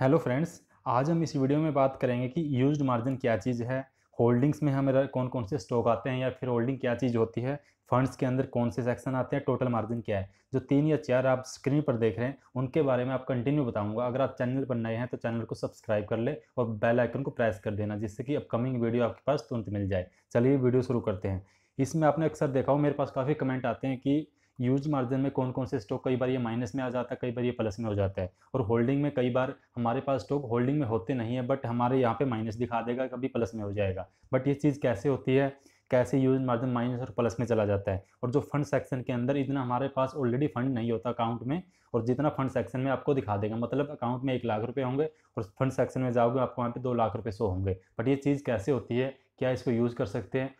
Hello friends आज हम इस वीडियो में बात करेंगे कि यूज्ड मार्जिन क्या चीज़ है होल्डिंग्स में हमें कौन कौन से स्टॉक आते हैं या फिर होल्डिंग क्या चीज़ होती है फंड्स के अंदर कौन से सेक्शन आते हैं टोटल मार्जिन क्या है जो तीन या चार आप स्क्रीन पर देख रहे हैं उनके बारे में आप कंटिन्यू बताऊंगा अगर आप चैनल पर नए हैं तो चैनल को सब्सक्राइब कर ले और बेल आइकन को प्रेस कर देना जिससे कि अपकमिंग वीडियो आपके पास तुरंत मिल जाए चलिए वीडियो शुरू करते हैं इसमें आपने अक्सर देखा हो मेरे पास काफ़ी कमेंट आते हैं कि यूज मार्जिन में कौन कौन से स्टॉक कई बार ये माइनस में आ जाता है कई बार ये प्लस में हो जाता है और होल्डिंग में कई बार हमारे पास स्टॉक होल्डिंग में होते नहीं है बट हमारे यहाँ पे माइनस दिखा देगा कभी प्लस में हो जाएगा बट ये चीज़ कैसे होती है कैसे यूज मार्जिन माइनस और प्लस में चला जाता है और जो फंड सेक्शन के अंदर इतना हमारे पास ऑलरेडी फंड नहीं होता अकाउंट में और जितना फंड सेक्शन में आपको दिखा देगा मतलब अकाउंट में एक लाख रुपये होंगे और फंड सेक्शन में जाओगे आपको वहाँ पे दो लाख रुपये सो होंगे बट ये चीज़ कैसे होती है क्या इसको यूज़ कर सकते हैं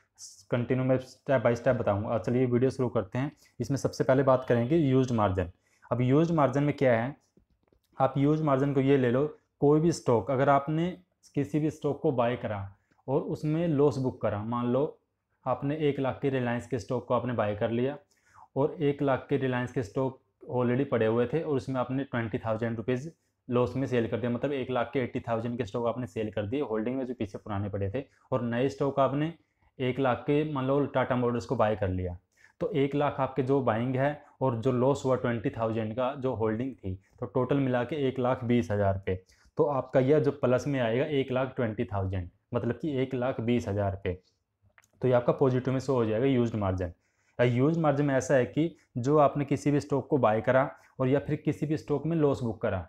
कंटिन्यू मैं स्टेप बाय स्टेप बताऊंगा और चलिए वीडियो शुरू करते हैं इसमें सबसे पहले बात करेंगे यूज मार्जिन अब यूज मार्जिन में क्या है आप यूज मार्जिन को ये ले लो कोई भी स्टॉक अगर आपने किसी भी स्टॉक को बाय करा और उसमें लॉस बुक करा मान लो आपने एक लाख के रिलायंस के स्टॉक को आपने बाय कर लिया और एक लाख के रिलायंस के स्टॉक ऑलरेडी पड़े हुए थे और उसमें आपने ट्वेंटी थाउजेंड रुपीज़ लॉस में सेल कर दिया मतलब एक लाख के एट्टी थाउजेंड के स्टॉक आपने सेल कर दिए होल्डिंग में जो पीछे पुराने पड़े थे और नए स्टॉक आपने एक लाख के मान लो टाटा मोटर्स को बाय कर लिया तो एक लाख आपके जो बाइंग है और जो लॉस हुआ ट्वेंटी थाउजेंड का जो होल्डिंग थी तो टोटल मिला के एक लाख बीस हज़ार पे तो आपका यह जो प्लस में आएगा एक लाख ट्वेंटी थाउजेंड मतलब कि एक लाख बीस हज़ार पे तो ये आपका पॉजिटिव में शो हो जाएगा यूज मार्जिन यूज मार्जिन ऐसा है कि जो आपने किसी भी स्टॉक को बाय करा और या फिर किसी भी स्टॉक में लॉस बुक करा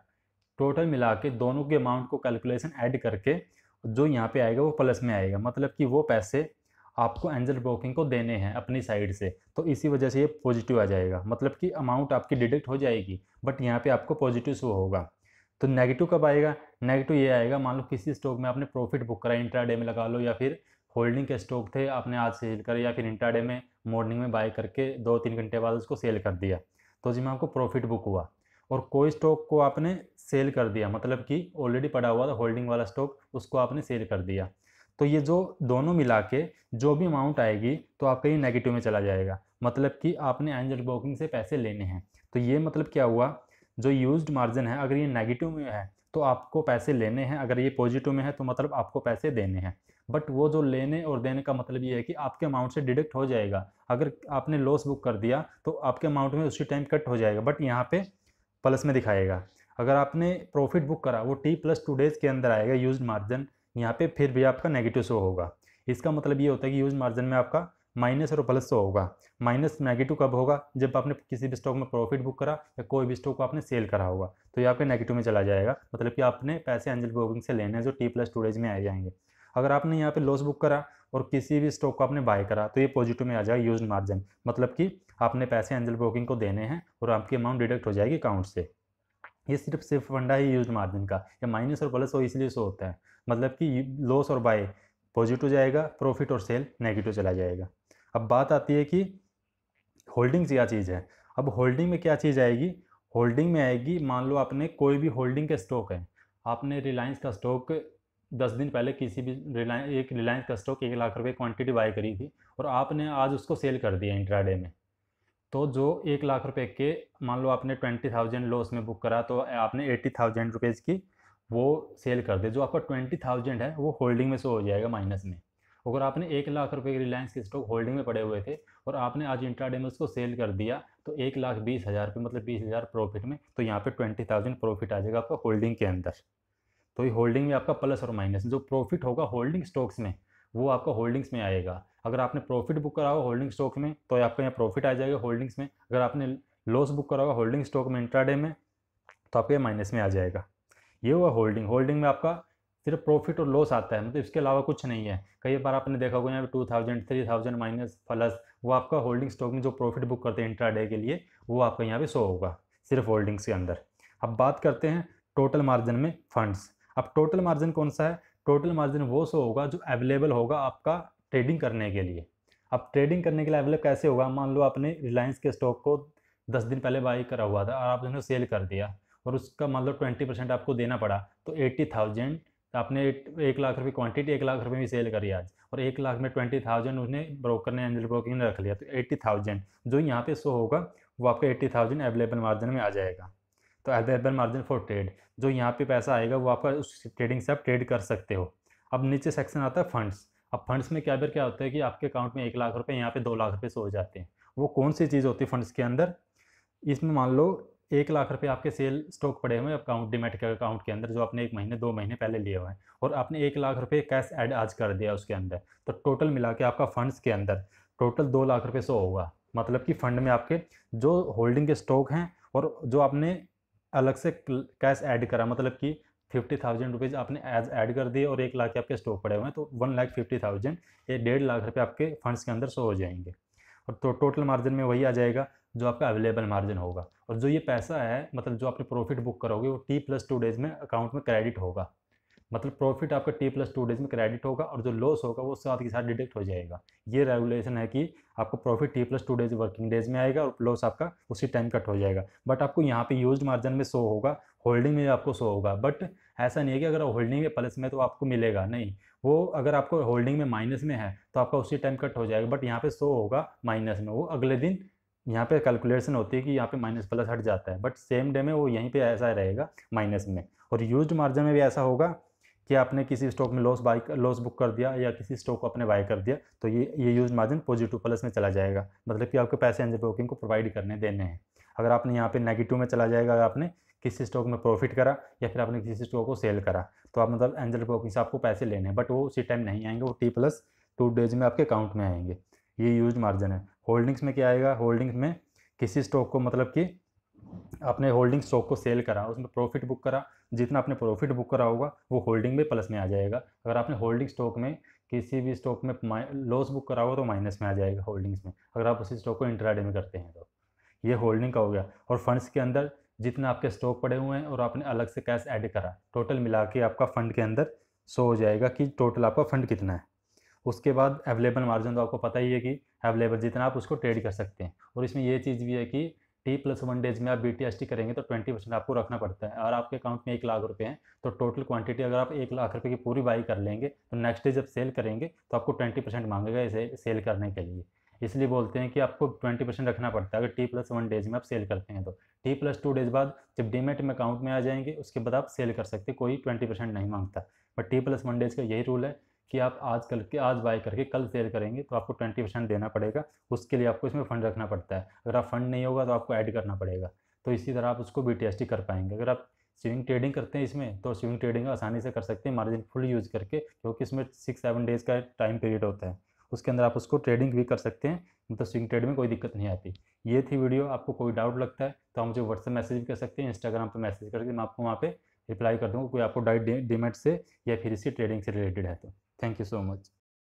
टोटल मिला के दोनों के अमाउंट को कैलकुलेशन ऐड करके जो यहाँ पे आएगा वो प्लस में आएगा मतलब कि वो पैसे आपको एंजल ब्रोकिंग को देने हैं अपनी साइड से तो इसी वजह से ये पॉजिटिव आ जाएगा मतलब कि अमाउंट आपकी डिडक्ट हो जाएगी बट यहाँ पे आपको पॉजिटिव शो होगा तो नेगेटिव कब आएगा नेगेटिव ये आएगा मान लो किसी स्टॉक में आपने प्रॉफिट बुक करा इंट्राडे में लगा लो या फिर होल्डिंग के स्टॉक थे आपने आज सेल करा या फिर इंट्राडे में मॉर्निंग में बाय करके दो तीन घंटे बाद उसको सेल कर दिया तो जिसमें आपको प्रॉफिट बुक हुआ और कोई स्टॉक को आपने सेल कर दिया मतलब कि ऑलरेडी पड़ा हुआ था होल्डिंग वाला स्टॉक उसको आपने सेल कर दिया तो ये जो दोनों मिला के जो भी अमाउंट आएगी तो आपका ये नेगेटिव में चला जाएगा मतलब कि आपने एंजल ब्रोकिंग से पैसे लेने हैं तो ये मतलब क्या हुआ जो यूज्ड मार्जिन है अगर ये नेगेटिव में है तो आपको पैसे लेने हैं अगर ये पॉजिटिव में है तो मतलब आपको पैसे देने हैं बट वो जो लेने और देने का मतलब ये है कि आपके अमाउंट से डिडक्ट हो जाएगा अगर आपने लॉस बुक कर दिया तो आपके अमाउंट में उसी टाइम कट हो जाएगा बट यहाँ पे प्लस में दिखाएगा अगर आपने प्रॉफिट बुक करा वो टी प्लस टू डेज़ के अंदर आएगा यूज मार्जिन यहाँ पे फिर भी आपका नेगेटिव शो होगा इसका मतलब ये होता है कि यूज मार्जिन में आपका माइनस और प्लस शो होगा माइनस नेगेटिव कब होगा जब आपने किसी भी स्टॉक में प्रॉफिट बुक करा या कोई भी स्टॉक को आपने सेल करा होगा तो ये आपके नेगेटिव में चला जाएगा मतलब कि आपने पैसे एंजल ब्रोकिंग से लेने हैं जो टी प्लस टू में आ जाएंगे अगर आपने यहाँ पे लॉस बुक करा और किसी भी स्टॉक को आपने बाय करा तो ये पॉजिटिव में आ जाएगा यूज मार्जिन मतलब कि आपने पैसे एंजल ब्रोकिंग को देने हैं और आपकी अमाउंट डिडक्ट हो जाएगी अकाउंट से ये सिर्फ सिर्फ फंडा ही यूज मार्जिन का या माइनस और प्लस हो इसलिए सो होता है मतलब कि लॉस और बाय पॉजिटिव जाएगा प्रॉफिट और सेल नेगेटिव चला जाएगा अब बात आती है कि होल्डिंग्स क्या चीज़ है अब होल्डिंग में क्या चीज़ आएगी होल्डिंग में आएगी मान लो आपने कोई भी होल्डिंग के स्टॉक है आपने रिलायंस का स्टॉक दस दिन पहले किसी भी रिलायंस एक रिलायंस का स्टॉक एक लाख रुपए क्वांटिटी बाय करी थी और आपने आज उसको सेल कर दिया इंट्राडे में तो जो एक लाख रुपए के मान लो आपने ट्वेंटी थाउजेंड लो उसमें बुक करा तो आपने एट्टी थाउजेंड रुपीज़ की वो सेल कर दे जो आपका ट्वेंटी थाउजेंड है वो होल्डिंग में से हो जाएगा माइनस में अगर आपने एक लाख रुपए के रिलायंस के स्टॉक होल्डिंग में पड़े हुए थे और आपने आज इंट्राडे में उसको सेल कर दिया तो एक लाख बीस हज़ार रुपये मतलब बीस हज़ार प्रॉफिट में तो यहाँ पे ट्वेंटी थाउजेंड प्रॉफिट आ जाएगा आपका होल्डिंग के अंदर तो ये होल्डिंग में आपका प्लस और माइनस जो प्रॉफिट होगा होल्डिंग स्टॉक्स में वो आपका होल्डिंग्स में आएगा अगर आपने प्रॉफिट बुक करा हुआ होल्डिंग स्टॉक में तो आपका यहाँ प्रॉफिट आ जाएगा होल्डिंग्स में अगर आपने लॉस बुक करा हुआ होल्डिंग स्टॉक में इंट्राडे में तो आपके माइनस में आ जाएगा ये हुआ होल्डिंग होल्डिंग में आपका सिर्फ प्रॉफिट और लॉस आता है मतलब इसके अलावा कुछ नहीं है कई बार आपने देखा होगा यहाँ पे two thousand three thousand minus plus वो आपका होल्डिंग स्टॉक में जो प्रॉफिट बुक करते हैं इंट्राडे के लिए वो आपका यहाँ पे शो होगा सिर्फ होल्डिंग्स के अंदर अब बात करते हैं टोटल मार्जिन में फंड्स अब टोटल मार्जिन कौन सा है टोटल मार्जिन वो सो होगा जो अवेलेबल होगा आपका ट्रेडिंग करने के लिए अब ट्रेडिंग करने के लिए अवेलेबल कैसे होगा मान लो आपने रिलायंस के स्टॉक को दस दिन पहले बाई करा हुआ था और आपने सेल कर दिया और उसका मान लो ट्वेंटी परसेंट आपको देना पड़ा तो एट्टी थाउजेंड आपने एक लाख रुपये क्वांटिटी एक लाख रुपये में सेल करी आज और एक लाख में ट्वेंटी थाउजेंड उसने ब्रोकर ने एंजल ब्रोकिंग ने रख लिया तो एट्टी थाउजेंड जो यहाँ पे शो होगा वो आपका एट्टी थाउजेंड अवेलेबल मार्जिन में आ जाएगा तो available margin for trade जो यहाँ पे पैसा आएगा वो आपका उस ट्रेडिंग से आप ट्रेड कर सकते हो अब नीचे सेक्शन आता है फंड्स अब फंड्स में क्या बार क्या होता है कि आपके अकाउंट में एक लाख रुपये यहाँ पे दो लाख रुपये सो जाते हैं वो कौन सी चीज़ होती है फंड्स के अंदर इसमें मान लो एक लाख रुपये आपके सेल स्टॉक पड़े हुए हैं अकाउंट डिमेट के अकाउंट के अंदर जो आपने एक महीने दो महीने पहले लिए हुए हैं और आपने एक लाख रुपये कैश ऐड आज कर दिया उसके अंदर तो टोटल मिला के आपका फंड्स के अंदर टोटल दो लाख रुपये सो होगा मतलब कि फ़ंड में आपके जो होल्डिंग के स्टॉक हैं और जो आपने अलग से कैश ऐड करा मतलब कि फिफ्टी थाउजेंड रुपीज़ आपने एज ऐड कर दिए और एक लाख के आपके स्टॉक पड़े हुए हैं तो वन लाख फिफ्टी थाउजेंड ये डेढ़ लाख रुपये आपके फंड्स के अंदर शो हो जाएंगे और तो टोटल मार्जिन में वही आ जाएगा जो आपका अवेलेबल मार्जिन होगा और जो ये पैसा है मतलब जो आपने प्रॉफिट बुक करोगे वो टी प्लस टू डेज में अकाउंट में क्रेडिट होगा मतलब प्रॉफिट आपका टी प्लस टू डेज में क्रेडिट होगा और जो लॉस होगा वो साथ के साथ डिडक्ट हो जाएगा ये रेगुलेशन है कि आपको profit T plus two days working days में आएगा और लॉस आपका उसी टाइम कट हो जाएगा बट आपको यहाँ पे यूज मार्जिन में शो होगा होल्डिंग में आपको शो होगा बट ऐसा नहीं है कि अगर होल्डिंग में प्लस में तो आपको मिलेगा नहीं वो अगर आपको होल्डिंग में माइनस में है तो आपका उसी टाइम कट हो जाएगा बट यहाँ पे शो होगा माइनस में वो अगले दिन यहाँ पे कैलकुलेशन होती है कि यहाँ पे माइनस प्लस हट जाता है बट सेम डे में वो यहीं पे ऐसा रहेगा माइनस में और यूज्ड मार्जिन में भी ऐसा होगा कि आपने किसी स्टॉक में लॉस बाई लॉस बुक कर दिया या किसी स्टॉक को आपने बाय कर दिया तो ये ये यूज मार्जिन पॉजिटिव प्लस में चला जाएगा मतलब कि आपके पैसे एंजल ब्रोकिंग को प्रोवाइड करने देने हैं अगर आपने यहाँ पे नेगेटिव में चला जाएगा अगर आपने किसी स्टॉक में प्रॉफिट करा या फिर आपने किसी स्टॉक को सेल करा तो आप मतलब एंजल ब्रोकिंग से आपको पैसे लेने हैं बट वो उसी टाइम नहीं आएंगे वो टी प्लस टू डेज में आपके अकाउंट में आएंगे ये यूज मार्जिन है होल्डिंग्स में क्या आएगा होल्डिंग्स में किसी स्टॉक को मतलब कि अपने होल्डिंग स्टॉक को सेल करा उसमें प्रॉफिट बुक करा जितना आपने प्रॉफिट बुक करा होगा वो होल्डिंग में प्लस में आ जाएगा अगर आपने होल्डिंग स्टॉक में किसी भी स्टॉक में लॉस बुक करा होगा तो माइनस में आ जाएगा होल्डिंग्स में अगर आप उसी स्टॉक को इंट्राडे में करते हैं तो ये होल्डिंग का हो गया और फंड्स के अंदर जितना आपके स्टॉक पड़े हुए हैं और आपने अलग से कैश ऐड करा टोटल मिला के आपका फंड के अंदर सो हो जाएगा कि टोटल आपका फंड कितना है उसके बाद अवेलेबल मार्जिन तो आपको पता ही है कि अवेलेबल जितना आप उसको ट्रेड कर सकते हैं और इसमें यह चीज़ भी है कि टी प्लस वन डेज में आप बी टी करेंगे तो ट्वेंटी परसेंट आपको रखना पड़ता है और आपके अकाउंट में एक लाख रुपए हैं तो टोटल क्वांटिटी अगर आप एक लाख रुपये की पूरी बाई कर लेंगे तो नेक्स्ट डे जब सेल करेंगे तो आपको ट्वेंटी परसेंट मांगेगा इसे सेल करने के लिए इसलिए बोलते हैं कि आपको ट्वेंटी परसेंट रखना पड़ता है अगर टी प्लस वन डेज में आप सेल करते हैं तो टी प्लस टू डेज बाद जब डीमेट में अकाउंट में आ जाएंगे उसके बाद आप सेल कर सकते कोई ट्वेंटी परसेंट नहीं मांगता but T plus one days का यही रूल है कि आप आज कल के आज बाय करके कल सेल करेंगे तो आपको ट्वेंटी परसेंट देना पड़ेगा उसके लिए आपको इसमें फ़ंड रखना पड़ता है अगर आप फंड नहीं होगा तो आपको ऐड करना पड़ेगा तो इसी तरह आप उसको बी कर पाएंगे अगर आप स्विंग ट्रेडिंग करते हैं इसमें तो स्विंग ट्रेडिंग आसानी से कर सकते हैं मार्जिन फुल यूज़ करके क्योंकि इसमें सिक्स सेवन डेज़ का टाइम पीरियड होता है उसके अंदर आप उसको ट्रेडिंग भी कर सकते हैं तो स्विंग ट्रेड में कोई दिक्कत नहीं आती ये थी वीडियो आपको कोई डाउट लगता है तो आप मुझे व्हाट्सअप मैसेज भी कर सकते हैं इंस्टाग्राम पर मैसेज करके मैं आपको वहाँ पे रिप्लाई कर दूँगा कोई आपको डाइट डीमेट से या फिर इसी ट्रेडिंग से रिलेटेड है तो Thank you so much.